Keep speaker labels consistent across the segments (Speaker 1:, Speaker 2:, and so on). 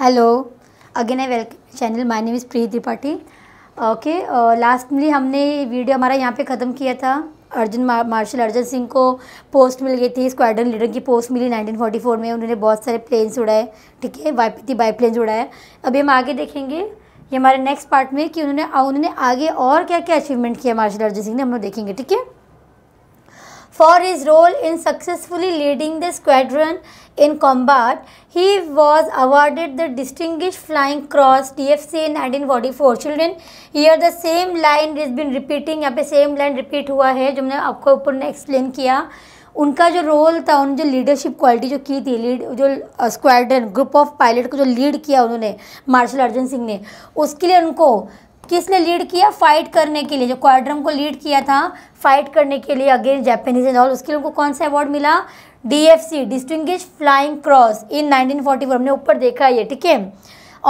Speaker 1: Hello again I welcome channel my name is Preeti Tripathi okay lastly हमने video हमारा यहाँ पे ख़त्म किया था अर्जुन मार्शल अर्जुन सिंह को पोस्ट मिल गई थी स्क्वाड्रन लीडर की पोस्ट मिली 1944 में उन्होंने बहुत सारे प्लेन्स उड़ाए ठीक है वाईपीती बाई प्लेन्स उड़ाए अभी हम आगे देखेंगे ये हमारे नेक्स्ट पार्ट में कि उन्होंने उन्होंने आगे और क्या क्या अचीवमेंट किया मार्शल अर्जुन सिंह ने हम लोग देखेंगे ठीक है for his role in successfully leading the squadron in combat. He was awarded the Distinguished Flying Cross DFC in 1944. Children, here the same line has been repeating. yahan pe same line repeat hua hai jo maine aapko upar ne explain kiya उनका जो role था उन्होंने जो leadership quality जो की थी lead जो squadron group of pilot को जो लीड किया उन्होंने मार्शल अर्जुन सिंह ने उसके लिए उनको किसने लीड किया फाइट करने के लिए जो क्वाड्रम को लीड किया था फाइट करने के लिए अगेंस्ट जैपनीज एंड ऑल उसके लिए उनको कौन सा अवार्ड मिला DFC distinguish flying cross in 1944 हमने ऊपर देखा ये ठीक है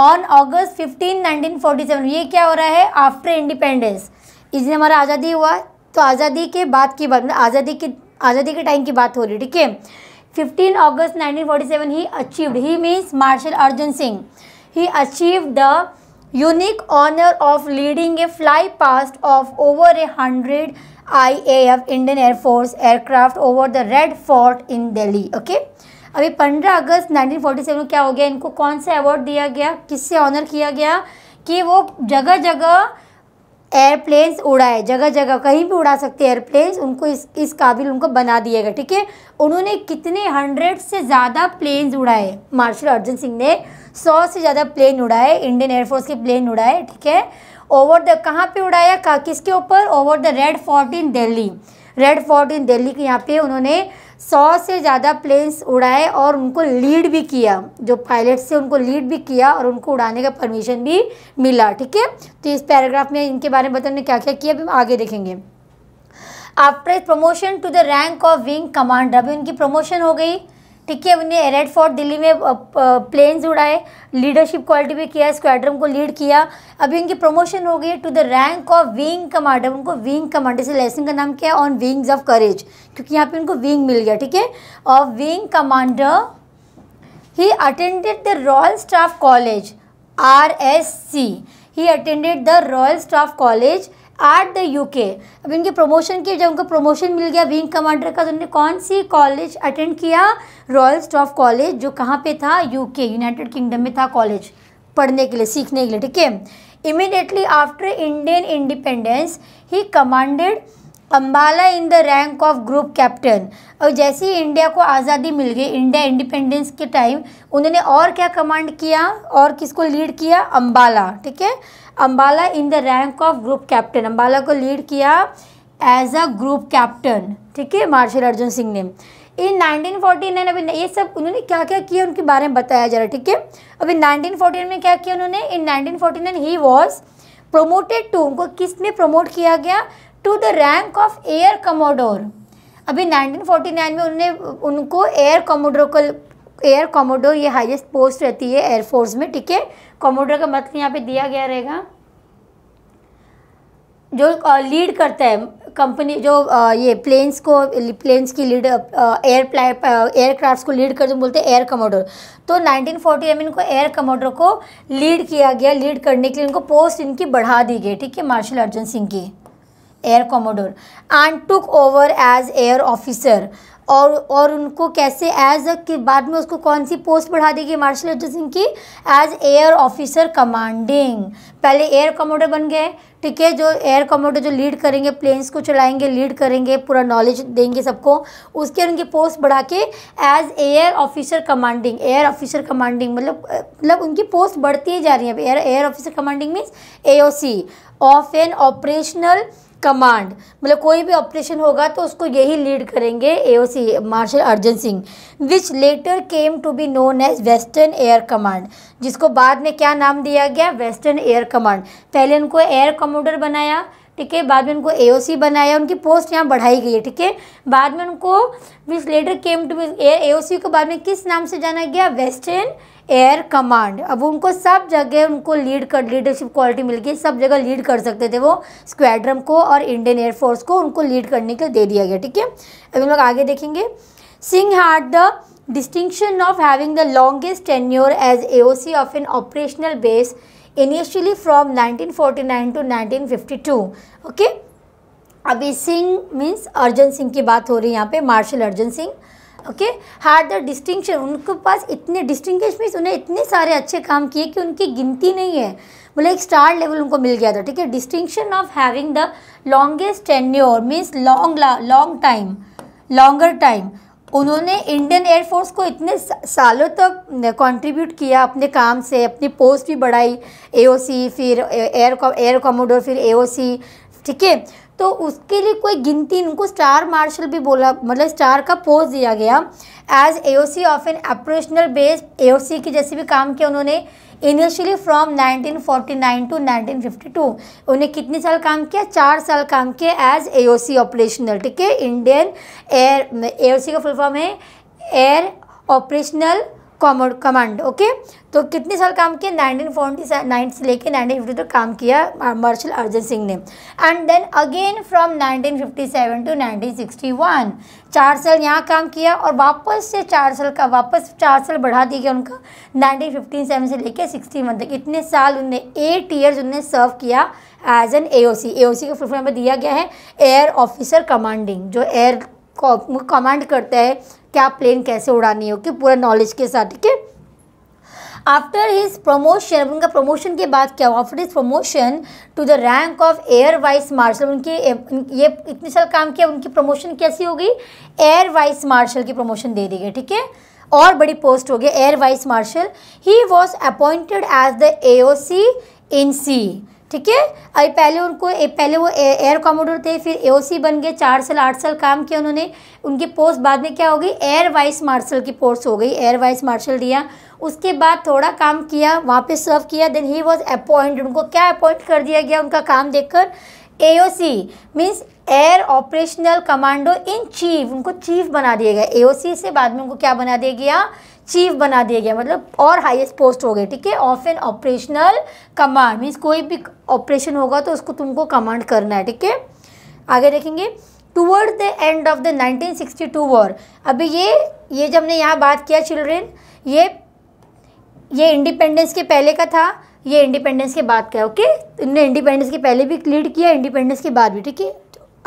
Speaker 1: ऑन अगस्त 15 1947 ये क्या हो रहा है आफ्टर इंडिपेंडेंस इसने हमारा आज़ादी हुआ तो आज़ादी के बाद की बात मतलब आज़ादी के आज़ादी के टाइम की बात हो रही है ठीक है nineteen forty seven he achieved he means marshal Arjun Singh he achieve the honour of leading a fly past of over a hundred I A F Indian air force aircraft over the Red Fort in Delhi okay अभी 15 अगस्त 1947 seven क्या हो गया इनको कौन सा award दिया गया किससे ऑनर किया गया कि वो जगह जगह एयरप्लेन्स उड़ाए जगह जगह कहीं भी उड़ा सकते एयरप्लेन्स उनको इस इस काबिल उनको बना दिया गया ठीक है उन्होंने कितने हंड्रेड से ज़्यादा प्लेन्स उड़ाए मार्शल अर्जन सिंह ने सौ से ज़्यादा प्लेन उड़ाए इंडियन एयरफोर्स के प्लेन उड़ाए ठीक है ओवर द कहाँ पे उड़ाया का किसके ऊपर over the Red Fort in Delhi Red Fort in Delhi के यहाँ पे उन्होंने सौ से ज़्यादा प्लेन्स उड़ाए और उनको लीड भी किया जो पायलट से उनको लीड भी किया और उनको उड़ाने का परमिशन भी मिला ठीक है तो इस पैराग्राफ में इनके बारे में बताने क्या क्या किया अभी हम आगे देखेंगे after promotion to the rank of wing commander अभी उनकी प्रमोशन हो गई ठीक है उन्हें रेड फोर्ट दिल्ली में प्लेन्स उड़ाए लीडरशिप क्वालिटी भी किया स्क्वाड्रन को लीड किया अभी उनकी प्रमोशन हो गई to the rank of wing commander उनको विंग कमांडर से लेसिंग का नाम क्या है ऑन विंग्स ऑफ करेज क्योंकि यहाँ पे उनको विंग मिल गया ठीक है और wing commander he attended the Royal Staff College R S C he attended the Royal Staff College are the UK अब इनके प्रमोशन के जब उनको प्रमोशन मिल गया विंग कमांडर का तो उन्होंने कौन सी कॉलेज अटेंड किया रॉयल स्टॉफ कॉलेज जो कहाँ पे था यूके यूनाइटेड किंगडम में था कॉलेज पढ़ने के लिए सीखने के लिए ठीक है immediately after Indian independence he commanded Ambala in the rank of group captain और जैसे ही इंडिया को आज़ादी मिल गई इंडिया इंडिपेंडेंस के टाइम उन्होंने और क्या कमांड किया और किसको लीड किया अम्बाला ठीक है Ambala in the rank of group captain Ambala को लीड किया एज अ ग्रुप कैप्टन ठीक है मार्शल अर्जुन सिंह ने इन 1949 अभी ये सब उन्होंने क्या क्या किया उनके बारे में बताया जा रहा ठीक है अभी 1949 में क्या किया उन्होंने in 1949 he was promoted to उनको किस में प्रमोट किया गया to the rank of air commodore अभी 1949 में उन्होंने उनको एयर कमोडोर को एयर कॉमोडोर ये हाईएस्ट पोस्ट रहती है एयरफोर्स में ठीक है कॉमोडोर का मतलब यहाँ पे दिया गया रहेगा जो लीड करता है कंपनी जो ये प्लेन्स को प्लेन्स की लीड एयर एयरक्राफ्ट को लीड करते बोलते हैं एयर कमोडोर तो फोर्टी एम इनको एयर कमोडोर को लीड किया गया लीड करने के लिए इनको पोस्ट इनकी बढ़ा दी गई ठीक है मार्शल अर्जुन सिंह की air commodore and took over as air officer और और उनको कैसे एज के बाद में उसको कौन सी पोस्ट बढ़ा देगी मार्शल सिंह की एज एयर ऑफिसर कमांडिंग पहले एयर कमोडर बन गए ठीक है जो एयर कमोडर जो लीड करेंगे प्लेन्स को चलाएंगे लीड करेंगे पूरा नॉलेज देंगे सबको उसके उनकी पोस्ट बढ़ा के as air officer commanding air officer commanding मतलब मतलब उनकी पोस्ट बढ़ती ही जा रही है air air officer commanding means a of an operational command मतलब कोई भी ऑपरेशन होगा तो उसको यही लीड करेंगे AOC marshal Arjan Singh which later came to be known as western air command जिसको बाद में क्या नाम दिया गया वेस्टर्न एयर कमांड पहले उनको एयर कमांडर बनाया ठीक है बाद में उनको एओसी बनाया उनकी पोस्ट यहाँ बढ़ाई गई है ठीक है बाद में उनको which later came to be air C को बाद में किस नाम से जाना गया वेस्टर्न एयर कमांड अब उनको सब जगह उनको लीड कर लीडरशिप क्वालिटी मिल गई सब जगह लीड कर सकते थे वो स्क्वाड्रम को और इंडियन एयरफोर्स को उनको लीड करने के लिए दे दिया गया ठीक है अब हम लोग आगे देखेंगे Singh hard the distinction of having the longest tenure as a of an operational base initially from nineteen to nineteen okay अभी सिंह मीन्स अर्जन सिंह की बात हो रही है यहाँ पे marshal Arjan Singh okay hard the distinction उनके पास इतने डिस्टिंगश मीन्स उन्हें इतने सारे अच्छे काम किए कि उनकी गिनती नहीं है बोले एक स्टार लेवल उनको मिल गया था ठीक है distinction of having the longest tenure means long long time longer time उन्होंने इंडियन एयरफोर्स को इतने सालों तक कंट्रीब्यूट किया अपने काम से अपनी पोस्ट भी बढ़ाई एओसी फिर एयर एयर कॉमोडोर फिर एओसी ठीक है तो उसके लिए कोई गिनती उनको स्टार मार्शल भी बोला मतलब स्टार का पोस्ट दिया गया as a of an operational base C की जैसे भी काम किया उन्होंने इनिशियली फ्रॉम 1949 टू 1952 उन्हें कितने साल काम किया चार साल काम किया एज ए ऑपरेशनल ठीक है इंडियन एयर ए का फुल फॉर्म है एयर ऑपरेशनल कमांड ओके तो कितने साल काम किया नाइनटीन फोर्टी नाइन से लेकर नाइनटीन फिफ्टी तक काम किया मार्शल अर्जन सिंह ने and then again from nineteen fifty seven to nineteen sixty one चार साल यहाँ काम किया और वापस से चार साल का वापस चार साल बढ़ा दिया गया उनका नाइनटीन फिफ्टी सेवन से लेकर सिक्सटी वन तक इतने साल उनने एट ईयर्स उनने सर्व किया एज एन ए ओ सी ए ओ सी का फुलफॉर्म दिया गया है एयर ऑफिसर कमांडिंग जो एयर कमांड करता है क्या प्लेन कैसे उड़ानी है ओके पूरा नॉलेज के साथ ठीक है आफ्टर हिज प्रमोशन उनका प्रमोशन के बाद क्या हुआ after his promotion to the rank of air vice marshal उनके ये इतने साल काम किया उनकी प्रमोशन कैसी हो गई एयर वाइस मार्शल की प्रमोशन दे दी गई ठीक है और बड़ी पोस्ट हो गई air vice marshal he was appointed as the A C in C ठीक है अभी पहले उनको पहले वो एयर कॉमोडोर थे फिर एओसी बन गए चार साल आठ साल काम किया उन्होंने उनकी पोस्ट बाद में क्या हो गई एयर वाइस मार्शल की पोस्ट हो गई एयर वाइस मार्शल दिया उसके बाद थोड़ा काम किया वहाँ पे सर्व किया देन ही वॉज अपॉइंट उनको क्या अपॉइंट कर दिया गया उनका काम देखकर AOC means air operational commando in chief उनको चीफ बना दिया गया एओसी से बाद में उनको क्या बना दिया गया चीफ बना दिया गया मतलब और हाईएस्ट पोस्ट हो गए ठीक है of an operational command means कोई भी ऑपरेशन होगा तो उसको तुमको कमांड करना है ठीक है आगे देखेंगे toward the end of the 1962 war अभी ये ये जब हमने यहाँ बात किया चिल्ड्रेन ये ये इंडिपेंडेंस के पहले का था ये इंडिपेंडेंस के बाद का ओके इनने इंडिपेंडेंस के पहले भी लीड किया इंडिपेंडेंस के बाद भी ठीक है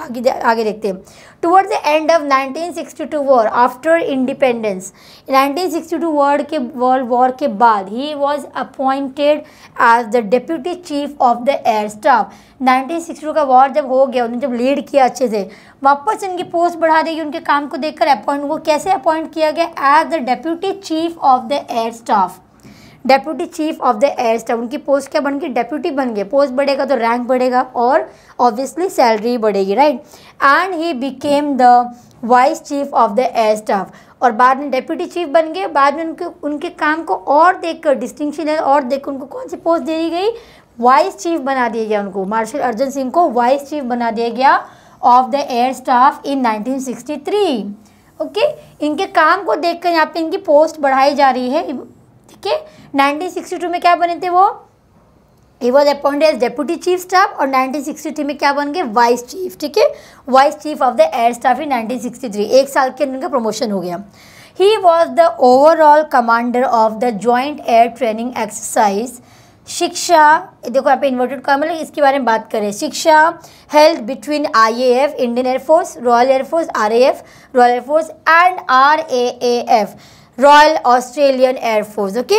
Speaker 1: आगे आगे देखते हैं toward the end of 1962 war after independence nineteen sixty two world के वर्ल्ड वॉर के बाद he was appointed as the deputy chief of the air staff 1962 का वॉर जब हो गया उन्होंने जब लीड किया अच्छे से वापस इनकी पोस्ट बढ़ा देगी उनके काम को देखकर अपॉइंट वो कैसे अपॉइंट किया गया as the deputy chief of the air staff deputy chief of the air staff उनकी पोस्ट क्या बन गई डेप्यूटी बन गए पोस्ट बढ़ेगा तो रैंक बढ़ेगा और ऑब्वियसली सैलरी बढ़ेगी right and he became the vice chief of the air staff और बाद में डेप्यूटी चीफ बन गए बाद में उनके उनके काम को और देख डिस्टिंगशन है और देख उनको कौन सी पोस्ट दे दी गई वाइस चीफ बना दिया गया उनको मार्शल अर्जन सिंह को वाइस चीफ बना दिया गया of the air staff in three okay okay? इनके काम को देखकर यहाँ पे इनकी पोस्ट बढ़ाई जा रही है ठीक है 1962 में क्या बने थे वो he was appointed as deputy chief staff और 1963 में क्या बन गए वाइस चीफ ठीक है vice chief of the air staff in 1963 एक साल के अंदर उनका प्रमोशन हो गया he was the overall commander of the joint air training exercise Shiksha देखो यहाँ पे इन्वर्टेड कॉम मतलब इसके बारे में बात करें Shiksha held between IAF Indian air force royal air force RAF royal air force and RAAF royal Australian air force okay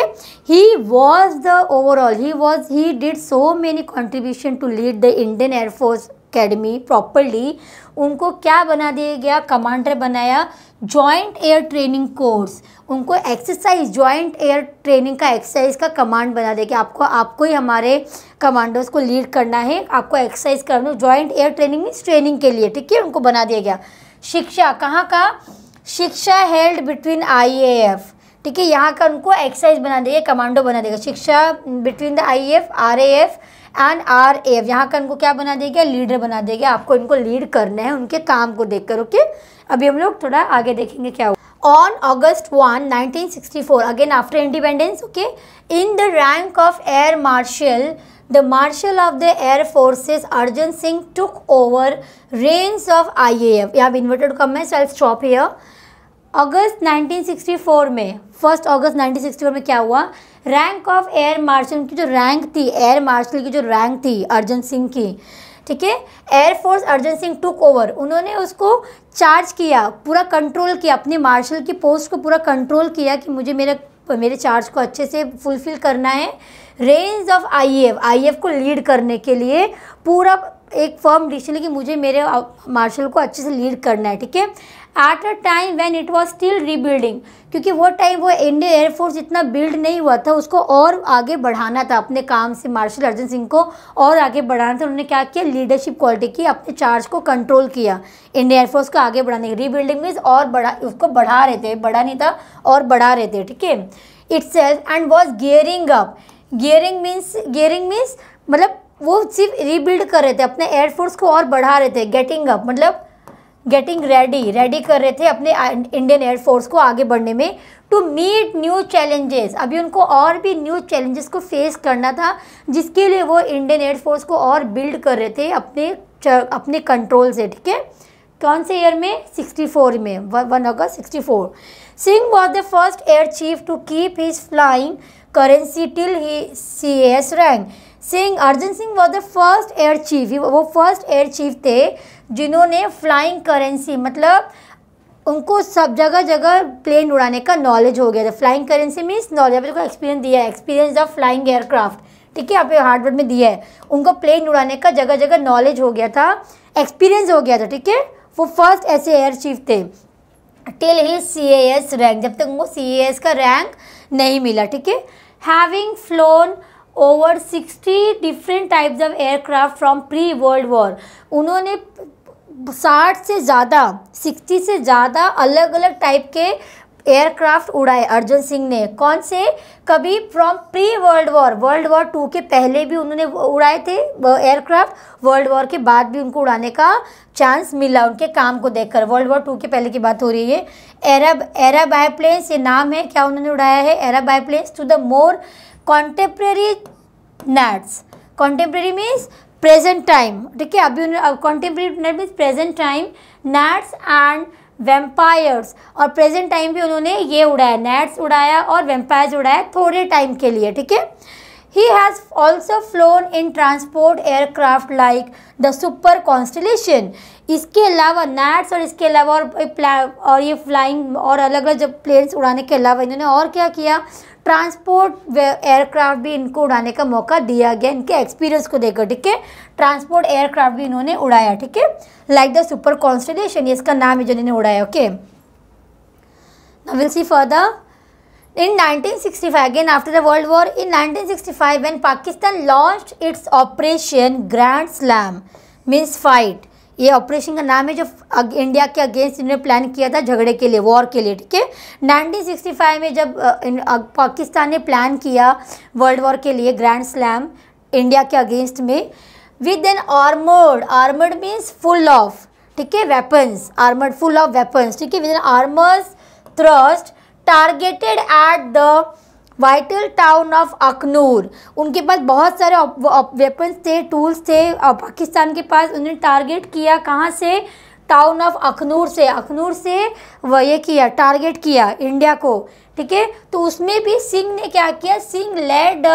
Speaker 1: he was the overall he was he did so many contribution to lead the Indian air force academy properly उनको क्या बना दिया गया commander बनाया joint air training course उनको exercise joint air training का exercise का command बना दिया गया आपको आपको ही हमारे कमांडोज को लीड करना है आपको एक्सरसाइज करना joint air training means training के लिए ठीक है उनको बना दिया गया शिक्षा कहाँ का शिक्षा हेल्ड बिटवीन एफ ठीक है यहाँ का उनको एक्सरसाइज बना देगा कमांडो बना देगा Shiksha between the I IAF RAF and R F यहाँ का उनको क्या बना देगा लीडर बना देगा आपको इनको लीड करना है उनके काम को देख कर ओके अभी हम लोग थोड़ा आगे देखेंगे क्या on August one nineteen sixty four again after independence okay in the rank of air marshal of the air forces Arjan Singh took over range of I A F यहाँ इन्वर्टेड कम है सेल्फ स्टॉप here अगस्त 1964 में first अगस्त 1964 में क्या हुआ rank of air martial की जो rank थी air marshal की जो रैंक थी अर्जन सिंह की ठीक है air force Arjan Singh took over उन्होंने उसको चार्ज किया पूरा कंट्रोल किया अपने मार्शल की पोस्ट को पूरा कंट्रोल किया कि मुझे मेरे मेरे चार्ज को अच्छे से फुलफिल करना है रेंज ऑफ आईएफ आईएफ को लीड करने के लिए पूरा एक फर्म डिसीजन कि मुझे मेरे मार्शल को अच्छे से लीड करना है ठीक है at a time when it was still rebuilding क्योंकि वो टाइम वो इंडियन एयरफोर्स इतना बिल्ड नहीं हुआ था उसको और आगे बढ़ाना था अपने काम से मार्शल अर्जुन सिंह को और आगे बढ़ाना था उन्होंने क्या किया लीडरशिप क्वालिटी की अपने चार्ज को कंट्रोल किया इंडियन एयरफोर्स को आगे बढ़ाने की रीबिल्डिंग मीन्स और बढ़ा उसको बढ़ा रहे थे बढ़ा नहीं था और बढ़ा रहे थे ठीक है it's and was gearing up gearing means gearing means मतलब वो सिर्फ रीबिल्ड कर रहे थे अपने एयरफोर्स को और बढ़ा रहे थे गेटिंग अप मतलब गेटिंग रेडी रेडी कर रहे थे अपने इंडियन एयरफोर्स को आगे बढ़ने में टू मीट न्यू चैलेंजेस अभी उनको और भी न्यू चैलेंजेस को फेस करना था जिसके लिए वो इंडियन एयरफोर्स को और बिल्ड कर रहे थे अपने अपने कंट्रोल से ठीक है कौन से ईयर में 64 में वन अगस्त 64 Singh was the first air chief to keep his flying currency till he C S rank Singh Arjan Singh was the first air chief वो फर्स्ट एयर चीफ थे जिन्होंने फ्लाइंग करेंसी मतलब उनको सब जगह जगह प्लेन उड़ाने का नॉलेज हो गया था फ्लाइंग करेंसी मीन्स नॉलेज को एक्सपीरियंस दिया है एक्सपीरियंस ऑफ फ्लाइंग एयरक्राफ्ट ठीक है आप हार्डवर्ड में दिया है उनको प्लेन उड़ाने का जगह जगह नॉलेज हो गया था एक्सपीरियंस हो गया था ठीक है वो फर्स्ट ऐसे एयर चीफ थे till he C A S rank जब तक उनको सी ए एस का रैंक नहीं मिला ठीक है having flown over sixty different types of aircraft from pre world war उन्होंने साठ से ज़्यादा सिक्सटी से ज़्यादा अलग अलग टाइप के एयरक्राफ्ट उड़ाए अर्जुन सिंह ने कौन से कभी from pre world war world war two के पहले भी उन्होंने उड़ाए थे एयरक्राफ्ट वर्ल्ड वॉर के बाद भी उनको उड़ाने का चांस मिला उनके काम को देखकर वर्ल्ड वॉर टू के पहले की बात हो रही है एरब एरब एयरप्लेन्स ये नाम है क्या उन्होंने उड़ाया है एरब biplanes to the more contemporary gnats contemporary means present time ठीक है अभी contemporary gnat means present time gnats and vampires और प्रेजेंट टाइम भी उन्होंने ये उड़ाया नैट्स उड़ाया और वेम्पायर्स उड़ाया थोड़े टाइम के लिए ठीक है he has also flown in transport aircraft like the super constellation इसके अलावा नैट्स और इसके अलावा और और ये फ्लाइंग और अलग अलग जब प्लेन्स उड़ाने के अलावा इन्होंने और क्या किया ट्रांसपोर्ट एयरक्राफ्ट भी इनको उड़ाने का मौका दिया गया इनके एक्सपीरियंस को देखकर ठीक है ट्रांसपोर्ट एयरक्राफ्ट भी इन्होंने उड़ाया ठीक है लाइक द सुपर कॉन्स्टलेशन ये इसका नाम है जो इन्होंने उड़ाया okay will see further In 1965, again after the World War, in 1965 when Pakistan launched its operation grand slam means fight ये ऑपरेशन का नाम है जो इंडिया के अगेंस्ट इन्होंने प्लान किया था झगड़े के लिए वॉर के लिए ठीक है 1965 में जब पाकिस्तान ने प्लान किया वर्ल्ड वॉर के लिए ग्रैंड स्लैम इंडिया के अगेंस्ट में with an armoured armoured means full of ठीक है weapons armoured full of weapons ठीक है with an armours thrust targeted at the vital town of Akhnoor उनके पास बहुत सारे वेपन्स थे टूल्स थे पाकिस्तान के पास उन्हें टारगेट किया कहाँ से टाउन ऑफ अखनूर से अखनूर से वह ये किया टारगेट किया इंडिया को ठीक है तो उसमें भी सिंह ने क्या किया सिंह लेड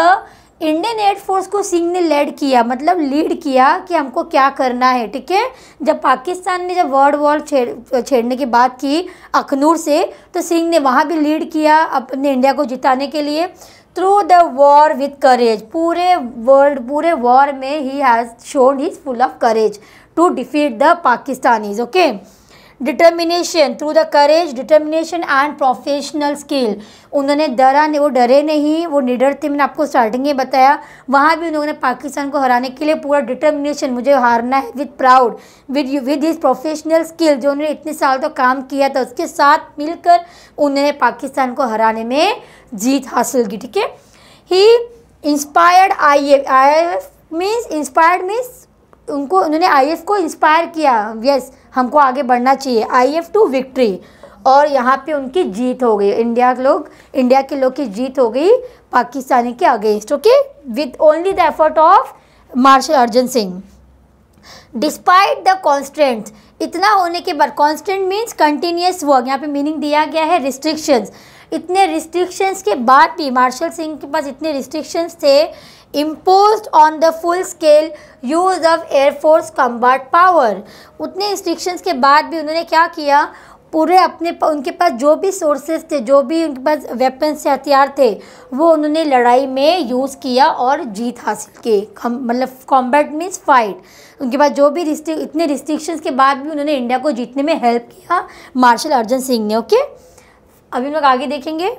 Speaker 1: इंडियन एयरफोर्स को सिंह ने लेड किया मतलब लीड किया कि हमको क्या करना है ठीक है जब पाकिस्तान ने जब वर्ल्ड वॉर छेड़ छेड़ने की बात की अखनूर से तो सिंह ने वहाँ भी लीड किया अपने इंडिया को जिताने के लिए through the war with courage पूरे वर्ल्ड पूरे वॉर में he has shown his full of courage to defeat the Pakistanis okay determination through the courage determination and professional skill उन्होंने डरा नहीं वो डरे नहीं वो निडर थे मैंने आपको स्टार्टिंग में बताया वहाँ भी उन्होंने पाकिस्तान को हराने के लिए पूरा डिटर्मिनेशन मुझे हारना है with proud with with his professional skill जो उन्होंने इतने साल तो काम किया था उसके साथ मिलकर उन्होंने पाकिस्तान को हराने में जीत हासिल की ठीक है he inspired I F I F means inspired means उनको उन्होंने आई को इंस्पायर किया यस हमको आगे बढ़ना चाहिए आई टू विक्ट्री और यहाँ पे उनकी जीत हो गई इंडिया के लोग इंडिया के लोग की जीत हो गई पाकिस्तानी के against okay with only the effort of marshal Arjan Singh despite the constant इतना होने के बाद कॉन्स्टेंट मीन्स कंटिन्यूस वर्क यहाँ पे मीनिंग दिया गया है रिस्ट्रिक्शंस इतने रिस्ट्रिक्शंस के बाद भी मार्शल सिंह के पास इतने रिस्ट्रिक्शंस थे imposed on the full scale use of air force combat power उतने रिस्ट्रिक्शंस के बाद भी उन्होंने क्या किया पूरे अपने उनके पास जो भी सोर्सेज थे जो भी उनके पास वेपन्स से हथियार थे वो उन्होंने लड़ाई में यूज़ किया और जीत हासिल की मतलब कॉम्बैट मीन्स फाइट उनके पास जो भी रिस्ट्रिक इतने रिस्ट्रिक्शंस के बाद भी उन्होंने इंडिया को जीतने में हेल्प किया मार्शल अर्जन सिंह ने ओके अभी हम लोग आगे देखेंगे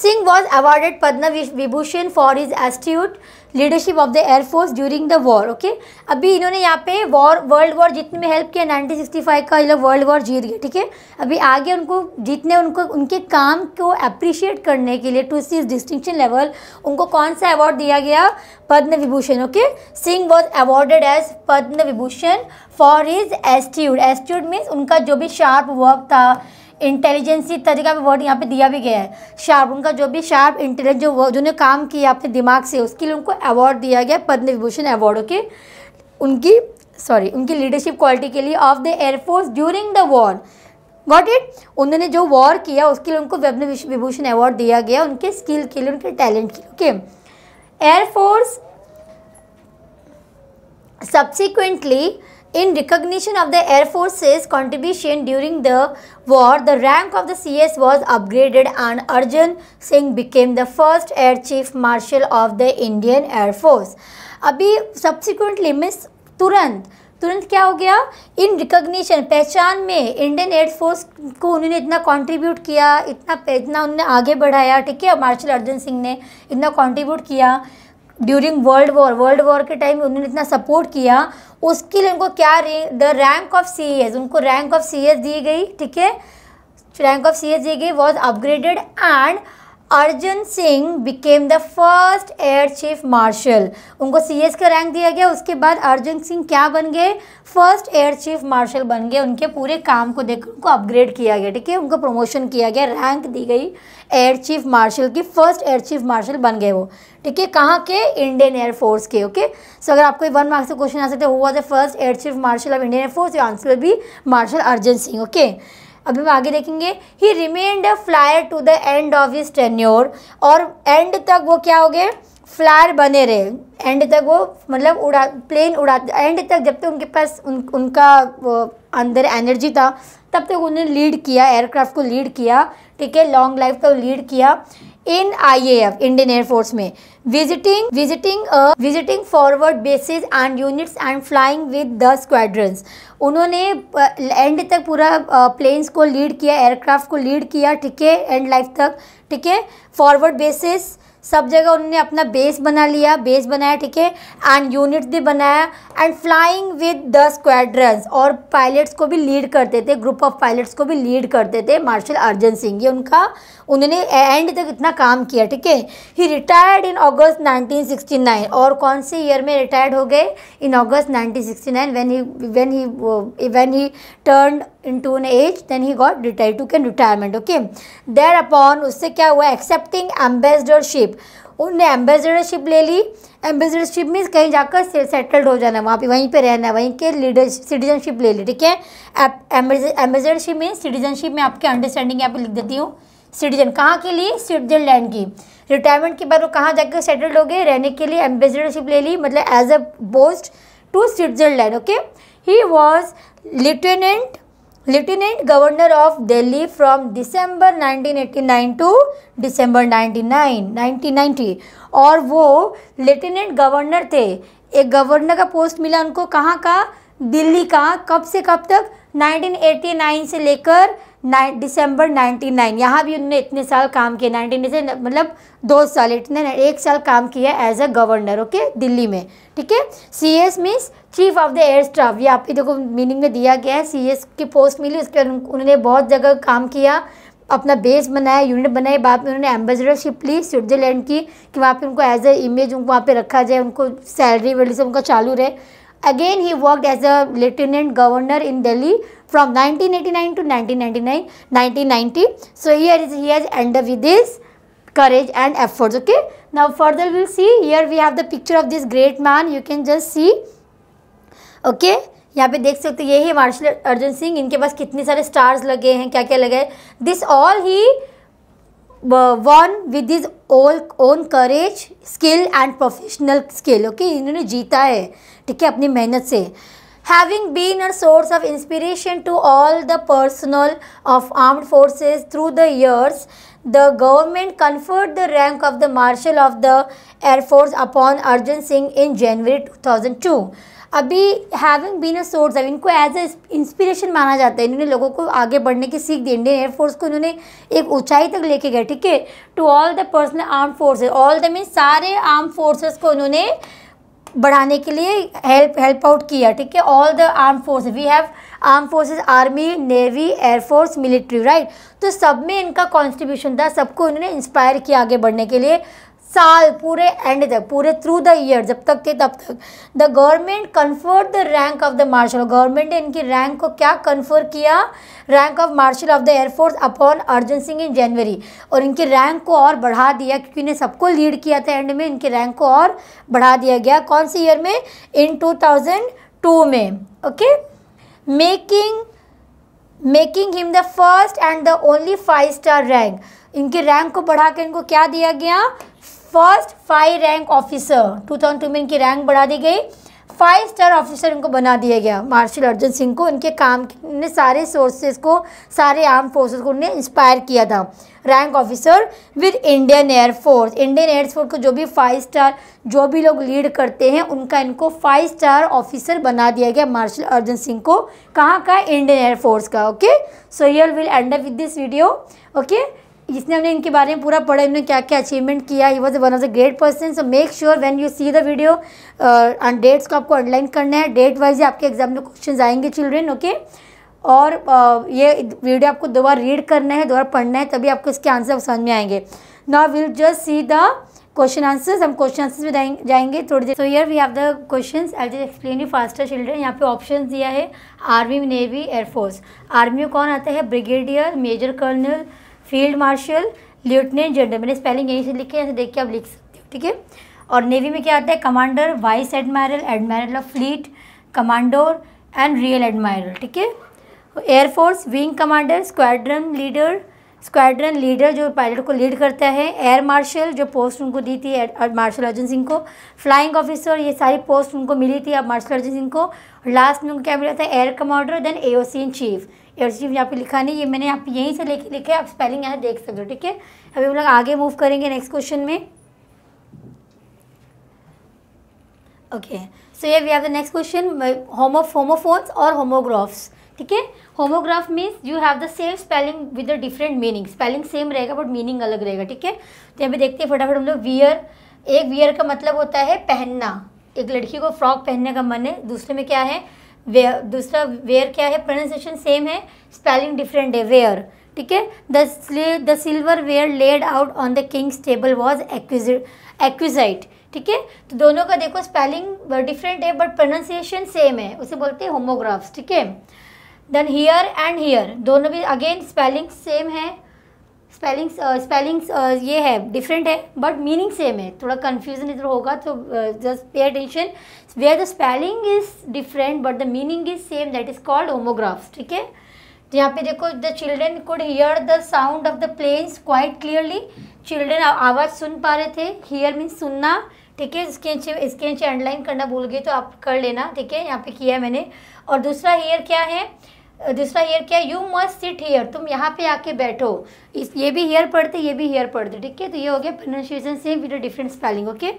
Speaker 1: Singh was awarded Padma Vibhushan for his astute leadership of the air force during the war okay अभी इन्होंने यहाँ पे वॉर वर्ल्ड वॉर जितने में हेल्प किया नाइनटीन सिक्सटी फाइव का ये लोग वर्ल्ड वॉर जीत गए ठीक है अभी आगे उनको जितने उनको उनके काम को अप्रिशिएट करने के लिए टू सी डिस्टिंक्शन लेवल उनको कौन सा अवार्ड दिया गया Padma Vibhushan okay Singh was awarded as Padma Vibhushan for his astute astute means उनका जो भी शार्प वर्क था इंटेलिजेंसी तरीका भी वर्ड यहाँ पे दिया भी गया है शार्प उनका जो भी शार्प इंटेलिजेंट जो वर्ड काम किया अपने दिमाग से उसके लिए उनको अवार्ड दिया गया पद्म विभूषण अवार्ड ओके उनकी सॉरी उनकी लीडरशिप क्वालिटी के लिए of the air force during the war what it उन्होंने जो वॉर किया उसके लिए उनको पद्म विभूषण अवार्ड दिया गया उनके स्किल के लिए उनके टैलेंट के लिए okay air force subsequently In recognition of the Air Force's contribution during the war, the rank of the CS was upgraded and Arjun Singh became the first Air Chief Marshal of the Indian Air Force. अभी subsequently miss तुरंत तुरंत क्या हो गया इन recognition पहचान में Indian air force को उन्होंने इतना कंट्रीब्यूट किया इतना इतना उन्होंने आगे बढ़ाया ठीक है मार्शल अर्जुन सिंह ने इतना कंट्रीब्यूट किया during world war world war के टाइम उन्होंने इतना सपोर्ट किया उसके लिए उनको क्या द रैंक ऑफ सी उनको रैंक ऑफ सी दी गई ठीक है रैंक ऑफ सी दी गई was upgraded and Arjun Singh became the first air chief marshal उनको एस का रैंक दिया गया उसके बाद अर्जुन सिंह क्या बन गए फर्स्ट एयर चीफ मार्शल बन गए उनके पूरे काम को देख उनको अपग्रेड किया गया ठीक है उनको प्रमोशन किया गया रैंक दी गई एयर चीफ मार्शल की फर्स्ट एयर चीफ मार्शल बन गए वो ठीक है कहाँ के इंडियन एयरफोर्स के ओके सो अगर आपको वन मार्क्स का क्वेश्चन आ सकते हुआ who the first air chief marshal of Indian air force या आंसर भी मार्शल अर्जन सिंह ओके अभी हम आगे देखेंगे he remained a flyer to the end of his tenure और एंड तक वो क्या हो गए फ्लायर बने रहे एंड तक वो मतलब उड़ा प्लेन उड़ा एंड तक जब तक उनके पास उन, उनका अंदर एनर्जी था तब तक उन्होंने लीड किया एयरक्राफ्ट को लीड किया ठीक है लॉन्ग लाइफ को लीड किया इन आईएएफ इंडियन एयरफोर्स में visiting visiting visiting forward bases and units and flying with the squadrons उन्होंने एंड तक पूरा प्लेन्स को लीड किया एयरक्राफ्ट को लीड किया ठीक है एंड लाइफ तक ठीक है फॉरवर्ड बेसिस सब जगह उन्होंने अपना बेस बना लिया बेस बनाया ठीक है एंड यूनिट्स भी बनाया and flying with the squadrons और पायलट्स को भी लीड करते थे ग्रुप ऑफ पायलट्स को भी लीड करते थे मार्शल अर्जन सिंह ये उनका उन्होंने एंड तक इतना काम किया ठीक है ही रिटायर्ड इन ऑगस्ट 1969 और कौन से ईयर में रिटायर्ड हो गए in August 1969 when he when he when he turn an age then he got got to can retirement okay thereupon उससे क्या हुआ एक्सेप्टिंग एम्बेसडरशिप उनने एम्बेसडरशिप ले ली एम्बेसडरशिप मीन्स कहीं जाकर सेटल्ड हो जाना वहाँ पे वहीं पे रहना है वहीं के लीडर सिटीजनशिप ले ली ठीक है एम्बेसडरशिप में सिटीजनशिप में आपके अंडरस्टैंडिंग यहाँ पे लिख देती हूँ सिटीजन कहाँ के लिए स्विट्जरलैंड की रिटायरमेंट के बाद वो कहाँ जाकर सेटल्ड हो गए रहने के लिए एम्बेसडरशिप ले ली मतलब as a post to Switzerland okay he was lieutenant lieutenant governor of Delhi from December 1989 to December 99, 1990 और वो लेफ्टिनेंट गवर्नर थे एक गवर्नर का पोस्ट मिला उनको कहाँ का दिल्ली का कब से कब तक 1989 से लेकर नाइन दिसंबर 99 यहाँ भी उन्होंने इतने साल काम किए नाइनटीन से मतलब दो साल इतने एक साल काम किया as a governor okay Delhi में ठीक है C S means chief of the air staff ये आप ही देखो मीनिंग में दिया गया है सी एस की पोस्ट मिली उसके उन्होंने बहुत जगह काम किया अपना बेस बनाया यूनिट बनाई बाद में उन्होंने एम्बेसडरशिप ली स्विट्जरलैंड की कि वहाँ पे उनको एज ए इमेज उनको वहाँ पे रखा जाए उनको सैलरी वैल्यू से उनका चालू रहे Again, he worked as a lieutenant governor in Delhi from 1989 to 1999, 1990. So here is, he has ended with this courage and efforts. Okay. Now further we'll see here we have the picture of this great man. You can just see. Okay. यहाँ पे देख सकते हो यही martial Arjan Singh इनके पास कितने सारे stars लगे हैं क्या क्या लगे हैं this all he won with is all own courage skill and professional skill okay इन्होंने जीता है ठीक है अपनी मेहनत से having been a source of inspiration to all the personnel of armed forces through the years the government conferred the rank of the marshal of the air force upon Arjan Singh in January two thousand two अभी having been a source अब इनको as a inspiration माना जाता है इन्होंने लोगों को आगे बढ़ने की सीख दी इंडियन एयरफोर्स को इन्होंने एक ऊंचाई तक लेके गए ठीक है to all the personnel arm forces all the mean सारे आर्म फोर्सेस को उन्होंने बढ़ाने के लिए हेल्प हेल्प आउट किया ठीक है all the arm force we have arm forces army navy air force military right तो सब में इनका कॉन्ट्रीब्यूशन था सबको इन्होंने इंस्पायर किया आगे बढ़ने के लिए साल पूरे एंड तक पूरे थ्रू द ईयर जब तक थे तब तक the government conferred the rank of the marshal government ने इनकी रैंक को क्या कन्फर किया rank of marshal of the air force upon Arjan Singh in January और इनकी रैंक को और बढ़ा दिया क्योंकि इन्हें सबको लीड किया था एंड में इनकी रैंक को और बढ़ा दिया गया कौन से ईयर में इन टू थाउजेंड टू में okay making making him the first and the only five star rank इनके रैंक को बढ़ा के इनको क्या दिया गया first five rank officer two thousand two में इनकी रैंक बढ़ा दी गई फाइव स्टार ऑफिसर इनको बना दिया गया मार्शल अर्जुन सिंह को इनके काम ने सारे सोर्सेज को सारे आर्म फोर्सेज को उन्हें इंस्पायर किया था rank officer with Indian air force Indian air force को जो भी फाइव स्टार जो भी लोग लीड करते हैं उनका इनको फाइव स्टार ऑफिसर बना दिया गया मार्शल अर्जुन सिंह को कहाँ का इंडियन एयरफोर्स का okay so yeah will and with this video okay जिसने हमने इनके बारे में पूरा पढ़ा इन्होंने क्या क्या अचीवमेंट किया he was one of the great person so make sure when you see the video dates को आपको अंडरलाइन करना है डेट वाइज आपके एग्जाम में क्वेश्चन आएंगे चिल्ड्रेन ओके और uh, ये वीडियो आपको दोबारा रीड करना है दोबारा पढ़ना है तभी आपको इसके आंसर समझ में आएंगे ना will just see the question answers हम क्वेश्चन आंसर्स में जाएंगे थोड़ी देर so yeah we have the question I just explain you faster children यहाँ पे ऑप्शन दिया है आर्मी नेवी एयरफोर्स आर्मी में कौन आता है brigadier major colonel field marshal lieutenant general मैंने स्पेलिंग यहीं से लिखे ऐसे देख के आप लिख सकते हो ठीक है और नेवी में क्या आता है commander vice admiral admiral of fleet commodore and real admiral ठीक है air force wing commander squadron leader squadron leader जो पायलट को लीड करता है एयर मार्शल जो पोस्ट उनको दी थी मार्शल अर्जुन सिंह को फ्लाइंग ऑफिसर ये सारी पोस्ट उनको मिली थी अब मार्शल अर्जुन सिंह को लास्ट में उनको क्या मिला था air commander then a in chief air chief यहाँ पे लिखा नहीं ये मैंने आप यहीं से लेके लिखे आप स्पेलिंग यहाँ देख सकते हो ठीक है अभी हम लोग आगे मूव करेंगे नेक्स्ट क्वेश्चन में ओके सो ये we have the next question homo homophones और होमोग्राफ्स ठीक है homograph means you have the same spelling with the different meaning spelling same रहेगा बट मीनिंग अलग रहेगा ठीक है तो यहाँ पे देखते हैं फटाफट हम लोग वियर एक वियर का मतलब होता है पहनना एक लड़की को फ्रॉक पहनने का मन है दूसरे में क्या है वेयर दूसरा वेयर क्या है प्रोनाउंसिएशन सेम है स्पेलिंग डिफरेंट है वेयर ठीक है the silver ware laid out on the king's table was exquisite ठीक है तो दोनों का देखो स्पेलिंग डिफरेंट है बट प्रोनाउंसिएशन सेम है उसे बोलते हैं होमोग्राफ्स ठीक है देन हेयर एंड हीयर दोनों भी अगेन स्पेलिंग सेम है स्पेलिंग्स स्पेलिंग्स uh, uh, ये है डिफरेंट है बट मीनिंग सेम है थोड़ा कन्फ्यूजन इधर होगा तो just pay attention where the spelling is different but the meaning is same that is called homographs ठीक है यहाँ पे देखो the children could hear the sound of the planes quite clearly children आवाज़ सुन पा रहे थे हेयर मीन्स सुनना ठीक है इसके नीचे इसके नीचे अंडरलाइन करना भूल गए तो आप कर लेना ठीक है यहाँ पे किया है मैंने और दूसरा हेयर क्या है दूसरा हेयर क्या है यू मस्ट सिट हेयर तुम यहाँ पे आके बैठो इस ये भी हेयर पढ़ते ये भी हेयर पढ़ते ठीक है तो ये हो गया pronunciation same with different spelling okay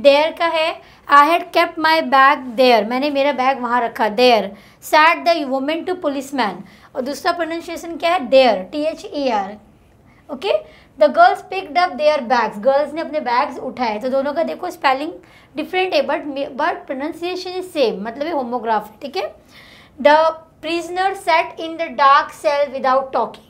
Speaker 1: there का है I had kept my bag there मैंने मेरा बैग वहाँ रखा there sat the women two police man और दूसरा प्रोनाउंसिएशन क्या है their T H E R okay the girls picked up their bags girls ने अपने बैग्स उठाए तो दोनों का देखो स्पेलिंग डिफरेंट है but but pronunciation is same मतलब होमोग्राफ ठीक है the prisoner sat in the dark cell without talking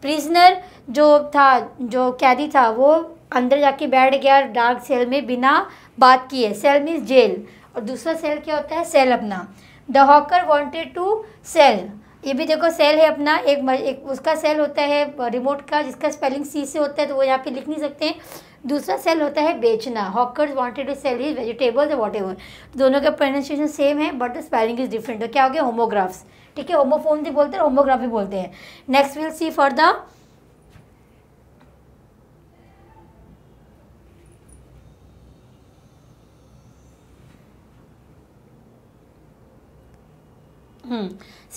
Speaker 1: prisoner जो था जो कैदी था वो अंदर जाके बैठ गया डार्क सेल में बिना बात किए सेल मीन्स जेल और दूसरा सेल क्या होता है सेल अपना the hawker wanted to sell ये भी देखो सेल है अपना एक, एक उसका सेल होता है रिमोट का जिसका स्पेलिंग सी से होता है तो वो यहाँ पे लिख नहीं सकते हैं दूसरा सेल होता है बेचना hawkers wanted to sell he vegetables whatever दोनों का प्रोनाउंसिएशन सेम है but the spelling is different तो क्या हो गया होमोग्राफ्स ठीक है होमोफोन भी बोलते हैं होमोग्राफी बोलते हैं next will see for the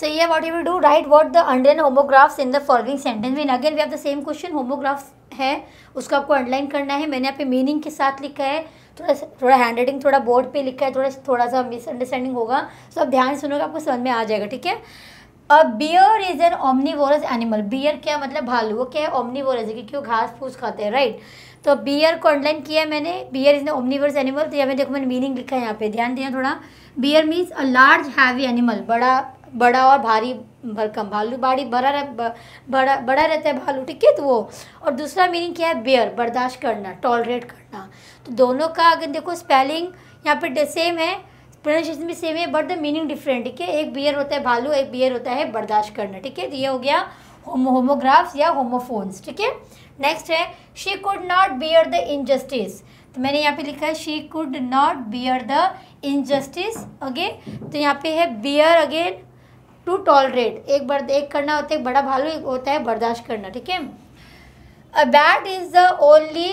Speaker 1: so ये what you do write what the underline homographs in the following sentence mean again we have the same question homographs है उसको आपको अंडरलाइन करना है मैंने यहाँ पे मीनिंग के साथ लिखा है थोड़ा थोड़ा हैंड राइटिंग थोड़ा बोर्ड पे लिखा है थोड़ा थोड़ा सा मिसअंडरस्टैंडिंग होगा सो तो आप ध्यान सुनोगे आपको समझ में आ जाएगा ठीक है a bear is an omnivorous animal bear क्या मतलब भालू वो क्या है ओमनीवोरस है क्योंकि वो घास फूस खाते हैं राइट तो बियर को ऑनलाइन किया मैंने bear is an omnivorous animal तो यहाँ पे देखो मैंने मीनिंग लिखा है यहाँ पे ध्यान दिया थोड़ा bear means a large heavy animal बड़ा बड़ा और भारी भरकम भालू बाड़ी भरा बड़ा बड़ा रहता है भालू ठीक है तो वो और दूसरा मीनिंग क्या है बेयर बर्दाश्त करना टॉलरेट करना तो दोनों का अगर देखो स्पेलिंग यहाँ पर सेम है प्रोनाउंसिएशन भी सेम है बट द मीनिंग डिफरेंट ठीक है एक बियर होता है भालू एक बियर होता है बर्दाश्त करना ठीक है तो ये हो गया होमो होमोग्राफ्स या होमोफोन्स ठीक है नेक्स्ट है she could not bear the injustice तो मैंने यहाँ पे लिखा है she could not bear the injustice again तो यहाँ पे है बियर अगेन टू टॉलरेट एक बर्द एक करना होता है एक बड़ा भालू एक होता है बर्दाश्त करना ठीक है a bat is the only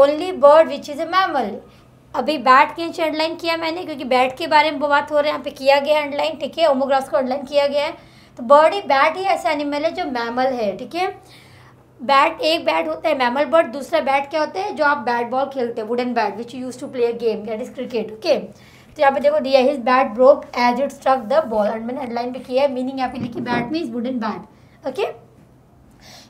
Speaker 1: only bird which is a mammal अभी बैट के नीचे अंडरलाइन किया मैंने क्योंकि बैट के बारे में बात हो रहा है यहाँ पे किया गया है अंडरलाइन ठीक है ओमोग्राफ्स को अंडरलाइन किया गया है तो बर्ड ही बैट ही ऐसा एनिमल है जो मैमल है ठीक है बैट एक बैट होता है मैमल बर्ड दूसरा बैट क्या होता है जो आप बैट बॉल खेलते हैं wooden bat which use to play a game that is cricket okay तो यहाँ पे देखो दिया his bat broke as it struck the ball and मैंने हेडलाइन पे किया है मीनिंग यहाँ पे लिखी bat mean wooden bat okay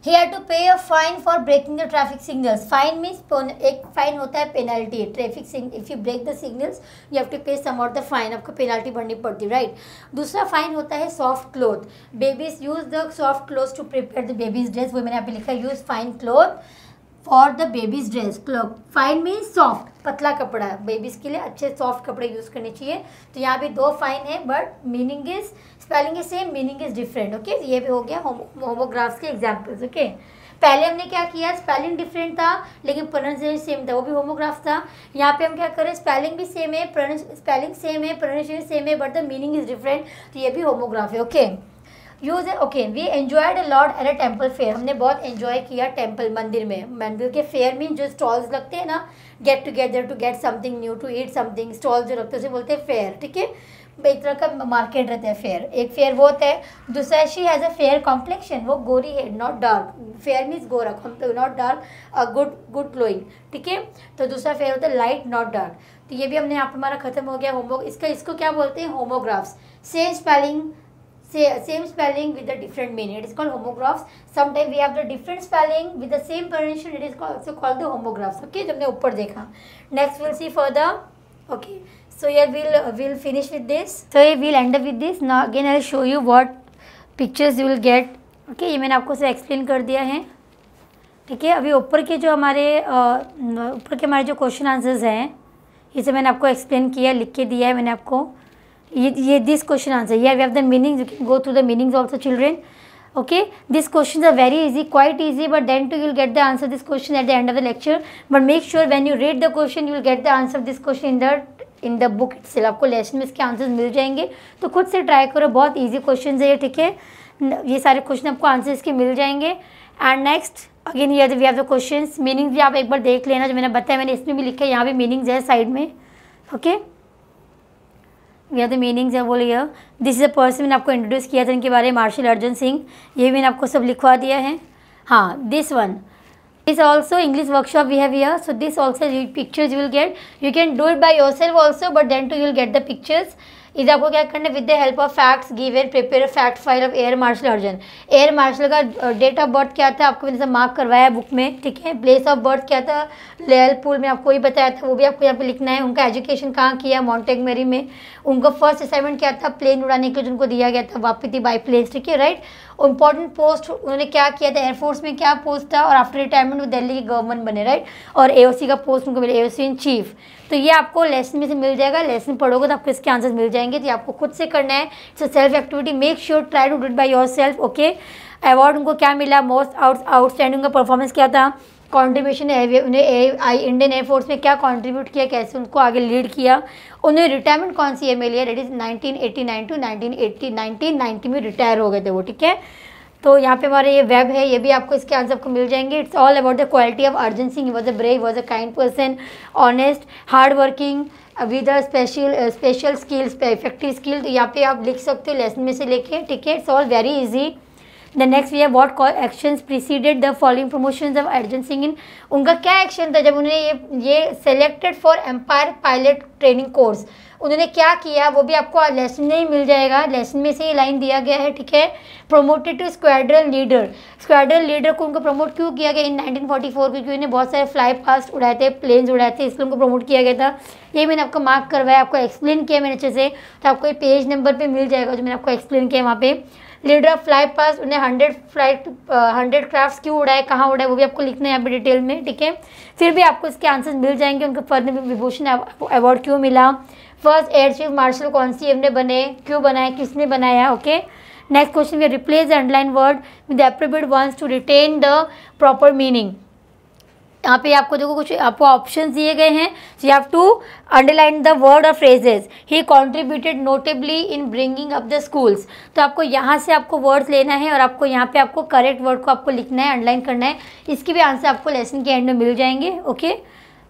Speaker 1: he had to pay a fine for breaking the traffic signals fine means एक फाइन होता है penalty traffic signal if you break the signals you have to pay sum of the fine आपको penalty भरनी पड़ती है right दूसरा fine होता है soft cloth babies use the soft cloth to prepare the babies dress वो मैंने यहाँ पे लिखा है use fine cloth for the babies dress fine means soft पतला कपड़ा बेबीज़ के लिए अच्छे सॉफ्ट कपड़े यूज़ करने चाहिए तो यहाँ भी दो फाइन है but meaning is spelling is same meaning is different okay ये भी हो गया होमोग्राफ्स के एग्जाम्पल्स ओके पहले हमने क्या किया स्पेलिंग डिफरेंट था लेकिन प्रोनाउंसिएशन सेम था वो भी होमोग्राफ था यहाँ पे हम क्या करें स्पेलिंग भी सेम है स्पेलिंग सेम है प्रोनाउंसिएशन सेम है but the meaning is different तो ये भी होमोग्राफ है ओके okay? यूज है okay we enjoyed lot at a temple fair हमने बहुत एंजॉय किया टेम्पल मंदिर में मंदिर के फेयर में जो स्टॉल्स लगते हैं ना get together to get something new to eat something stall जो लगते हैं उसे बोलते हैं फेयर ठीक है एक तरह का मार्केट रहता है फेयर एक फेयर वो होता है दूसरा she has a fair complexion वो गोरी है नॉट डार्क फेयर मीन्स गोरा not dark a good good glowing ठीक है तो दूसरा फेयर होता है लाइट नॉट डार्क तो ये भी हमने यहाँ पर हमारा खत्म हो गया होमवर्क इसका इसको क्या बोलते हैं homographs same spelling same spelling with the different meaning. It is called homographs. Sometimes we have the different spelling with the same pronunciation. It is called, also called the homographs. Okay, जो हमने ऊपर देखा. Next we'll see further. Okay, so here we'll we'll finish with this. So here we'll end up with this. Now again I'll show you what pictures you will get. Okay, ये मैंने आपको से explain कर दिया है. ठीक है अभी ऊपर के जो हमारे ऊपर के हमारे जो क्वेश्चन आंसर्स हैं इसे मैंने आपको एक्सप्लेन किया लिख के दिया है मैंने आपको ये दिस क्वेश्चन आंसर ये we have the meaning you can go through the meanings of the children okay this question are very easy quite easy but then too you'll get the answer this question at the end of the lecture but make sure when you read the question you will get the answer of this question in the in the book it आपको lesson में इसके answers मिल जाएंगे तो खुद से try करो बहुत easy question है ये ठीक है ये सारे क्वेश्चन आपको आंसर इसके मिल जाएंगे एंड नेक्स्ट अगेन ये we have the question meaning भी आप एक बार देख लेना जो मैंने बताया मैंने इसमें भी लिखा है यहाँ भी मीनिंग्स है साइड में ओके okay? या तो मीनिंग्स है वो लिया दिस इज़ अ पर्सन मैंने आपको इंट्रोड्यूस किया था इनके बारे में मार्शल अर्जन सिंह ये भी मैंने आपको सब लिखवा दिया है हाँ this one this also English workshop we have yeah so this also pictures you will get you can do it by yourself also but then too you will get the pictures इधर आपको क्या करना है with the help of facts give air prepare fact file of air marshal Arjan air marshal का date of birth क्या था आपको मैंने सब मार्क करवाया है बुक में ठीक है प्लेस ऑफ बर्थ क्या था लेलपुर में आपको ही बताया था वो भी आपको यहाँ पे लिखना है उनका एजुकेशन कहाँ किया माउंटेग मेरी में उनको फर्स्ट असाइनमेंट क्या था प्लेन उड़ाने के लिए उनको दिया गया था थी बाई प्लेन ठीक है राइट इंपॉर्टेंट पोस्ट उन्होंने क्या किया था एयरफोर्स में क्या पोस्ट था और आफ्टर रिटायरमेंट वो दिल्ली के गवर्नमेंट बने राइट और ए का पोस्ट उनको मिले ए इन चीफ तो ये आपको लेसन में से मिल जाएगा लेसन पढ़ोगे तो आपको इसके आंसर मिल जाएंगे तो आपको खुद से करना है it's self activity make sure try to do it by yourself okay award उनको क्या मिला मोस्ट आउट आउटस्टैंडिंग का परफॉर्मेंस क्या था कॉन्ट्रीब्यूशन है उन्हें ए आई इंडियन एयरफोर्स में क्या कॉन्ट्रीब्यूट किया कैसे उनको आगे लीड किया उन्हें रिटायरमेंट कौन सी है एल है date is nineteen eighty nine to nineteen eighty nineteen में रिटायर हो गए थे वो ठीक है तो यहाँ पे हमारे ये वेब है ये भी आपको इसके आंसर आपको मिल जाएंगे it's all about the quality of अर्जेंसिंग was a brave was a kind person honest hard working with a special special skills effective skill तो यहाँ पे आप लिख सकते हो लेसन में से लेके ठीक है it's all very easy the next we what call action preceded the following promotion of Arjan Singh in उनका क्या एक्शन था जब उन्होंने ये ये selected for empire pilot training course उन्होंने क्या किया वो भी आपको लेसन में ही मिल जाएगा लेसन में से ही लाइन दिया गया है ठीक है promoted to squadron leader squadron leader को उनको प्रमोट क्यों किया गया इन 1944 क्योंकि उन्हें बहुत सारे फ्लाई पास्ट उड़ाए थे प्लेन्स उड़ाए थे इसलिए उनको प्रमोट किया गया था ये मैंने आपको मार्क करवाया आपको एक्सप्लेन किया मैंने अच्छे से तो आपको ये पेज नंबर पर मिल जाएगा जो मैंने आपको एक्सप्लेन किया वहाँ पर लीडर ऑफ फ्लाई पास उन्हें हंड्रेड फ्लाइट हंड्रेड क्राफ्ट क्यों उड़ाए कहाँ उड़ाए वो भी आपको लिखना है पर डिटेल में ठीक है फिर भी आपको इसके आंसर मिल जाएंगे उनको पद्म विभूषण अवार्ड क्यों मिला फर्स्ट एयर चीफ मार्शल कौन सी एम ने बने क्यों बनाया किसने बनाया okay next question we replace underline word with appropriate ones to retain the proper meaning यहाँ पे आपको देखो कुछ आपको ऑप्शन दिए गए हैं so you have to underline the word और phrases he contributed notably in bringing up the schools तो आपको यहाँ से आपको वर्ड्स लेना है और आपको यहाँ पे आपको करेक्ट वर्ड को आपको लिखना है अंडरलाइन करना है इसके भी आंसर आपको लेसन के एंड में मिल जाएंगे ओके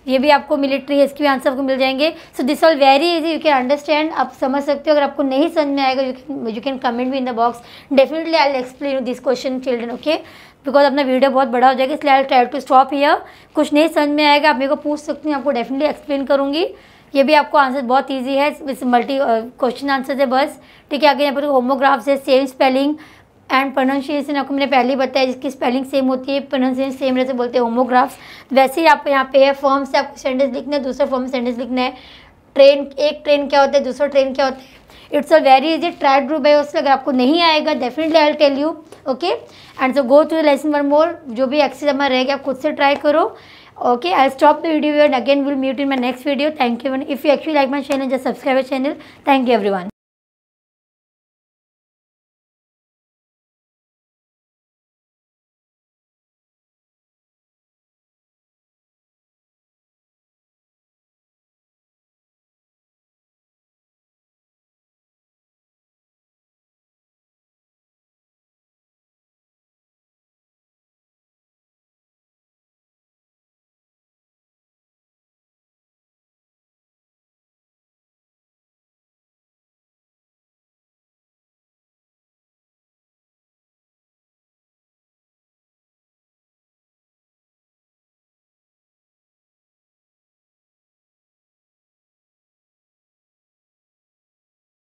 Speaker 1: ये भी आपको मिलिट्री है इसके भी आंसर आपको मिल जाएंगे so this all very easy you can understand आप समझ सकते हो अगर आपको नहीं समझ में आएगा you can you can comment भी in the box definitely I explain this question children okay because अपना वीडियो बहुत बड़ा हो जाएगा इसलिए I try to stop here कुछ नहीं समझ में आएगा आप मेरे को पूछ सकती हूँ आपको डेफिनेटली एक्सप्लेन करूँगी ये भी आपको आंसर बहुत ईजी है इस मल्टी क्वेश्चन आंसर है बस ठीक है आगे यहाँ पर होमोग्राफ्स है सेम स्पेलिंग एंड प्रोनाउंसिएशन आपको मैंने पहले ही बताया जिसकी स्पेलिंग सेम होती है प्रोनाउंसिएशन सेम रहते बोलते हैं होमोग्राफ्स वैसे ही आप यहाँ पे है फॉर्म से आपको सेंटेंस लिखना है दूसरा फॉर्म सेंटेंस लिखना है ट्रेन एक ट्रेन क्या होता है दूसरा ट्रेन क्या होता है it's a very easy try रूप है उससे अगर आपको नहीं आएगा definitely I tell you okay and so go to the lesson one more जो भी एक्सरसाइज हमारा रहेगा आप खुद से ट्राई करो okay I stop the video and again will mute in my next video thank you if you actually like my channel just subscribe channel thank you every one